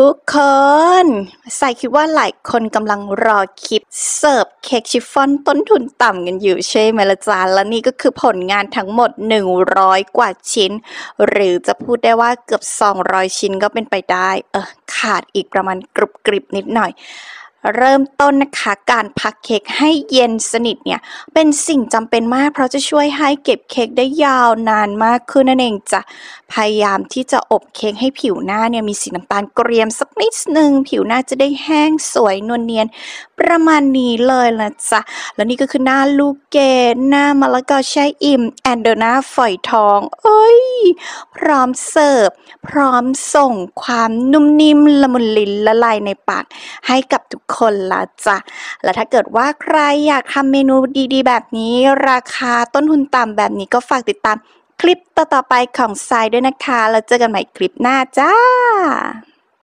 ทุกคน ใส่คิดว่าหลายคนกำลังรอคลิปเสิร์ฟเค้กชิฟฟ่อนต้นทุนต่ำกันอยู่ใช่ไหมละจานและนี่ก็คือผลงานทั้งหมด 100 กว่าชิ้น หรือจะพูดได้ว่าเกือบ 200 ชิ้นก็เป็นไปได้ เออขาดอีกประมาณกรุบกริบนิดหน่อยเริ่มต้นนะคะการพักเค้กให้เย็นสนิทเนี่ยเป็นสิ่งจำเป็นมากเพราะจะช่วยให้เก็บเค้กได้ยาวนานมากขึ้นนั่นเองจะพยายามที่จะอบเค้กให้ผิวหน้าเนี่ยมีสีน้ำตาลเกรียมสักนิดนึงผิวหน้าจะได้แห้งสวยนวลเนียน ประมาณนี้เลยนะจ๊ะแล้วนี่ก็คือหน้าลูกเกดหน้ามะละกอแช่อิ่มแอนเดอร์นาฝอยทองเอ้ย พร้อมเสิร์ฟพร้อมส่งความนุ่มนิ่มละมุนลิ้นละลายในปาก ให้กับทุกคนละจ้ะและถ้าเกิดว่าใครอยากทำเมนูดีๆแบบนี้ ราคาต้นทุนต่ำแบบนี้ก็ฝากติดตามคลิปต่อๆไปของทรายด้วยนะคะ แล้วเจอกันใหม่คลิปหน้าจ้า